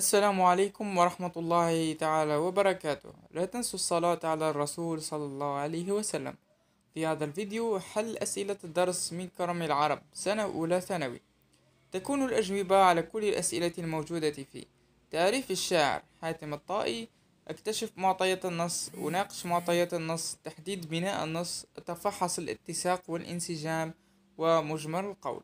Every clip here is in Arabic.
السلام عليكم ورحمة الله تعالى وبركاته لا تنسوا الصلاة على الرسول صلى الله عليه وسلم في هذا الفيديو حل أسئلة الدرس من كرم العرب سنة أولى ثانوي تكون الأجوبة على كل الأسئلة الموجودة فيه تعريف الشاعر حاتم الطائي أكتشف معطيات النص أناقش معطيات النص تحديد بناء النص أتفحص الاتساق والانسجام ومجمل القول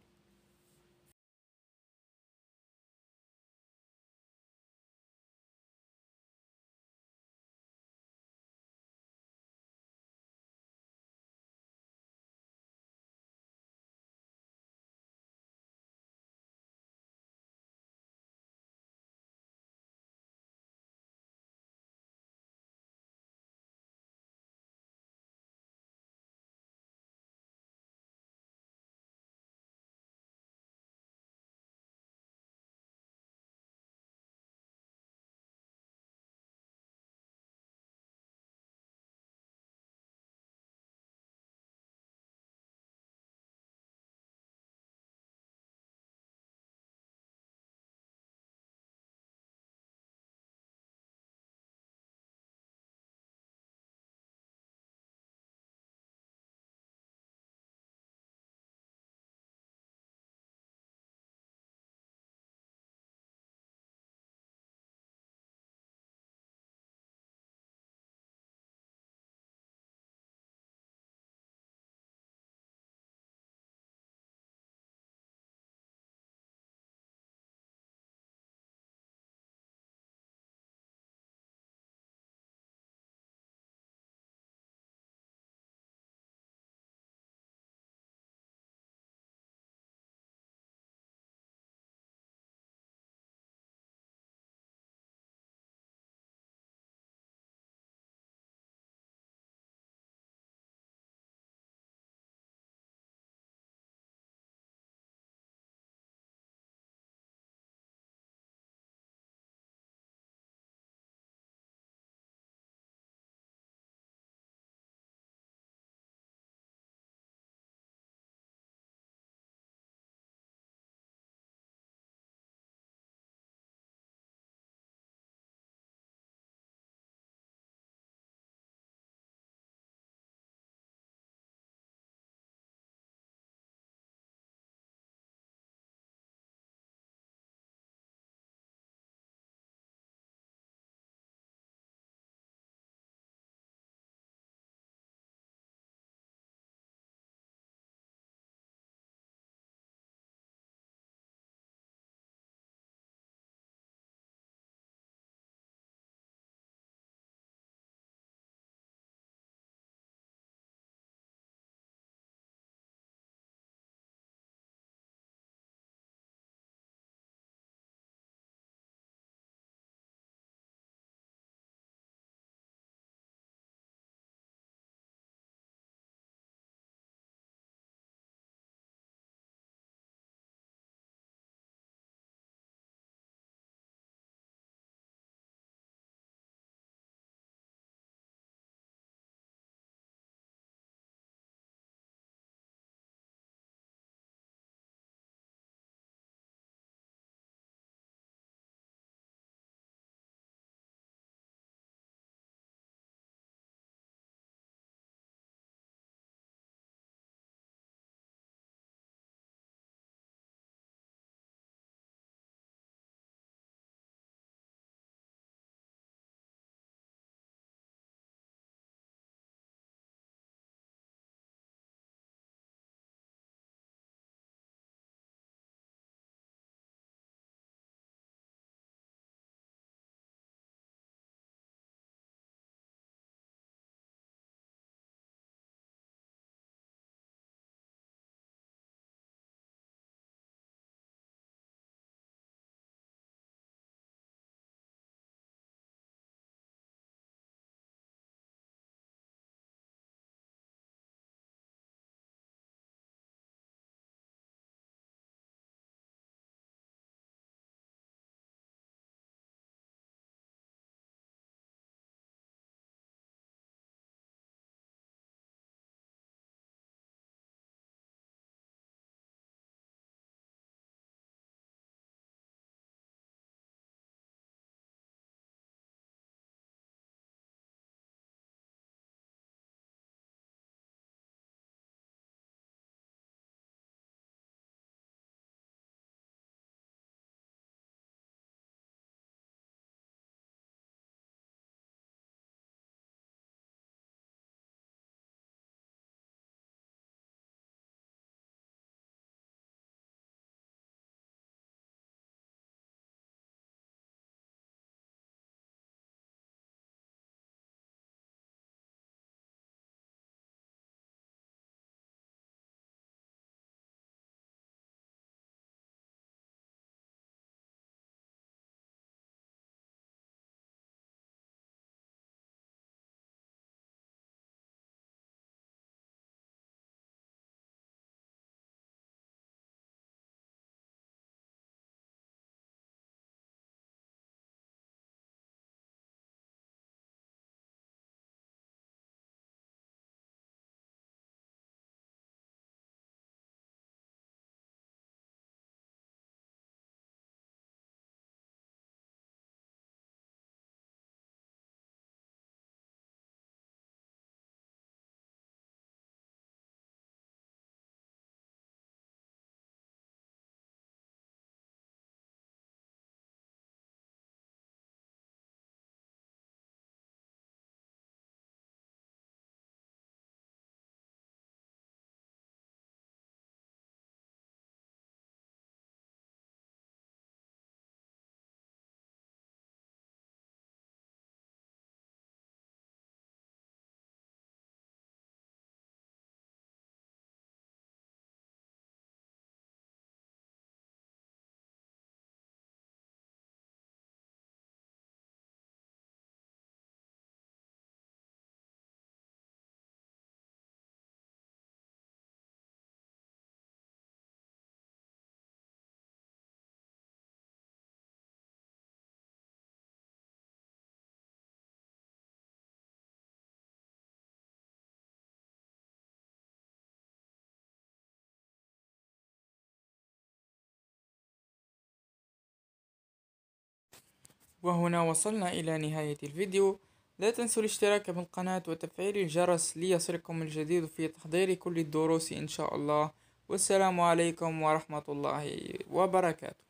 وهنا وصلنا إلى نهاية الفيديو لا تنسوا الاشتراك بالقناة وتفعيل الجرس ليصلكم الجديد في تحضير كل الدروس إن شاء الله والسلام عليكم ورحمة الله وبركاته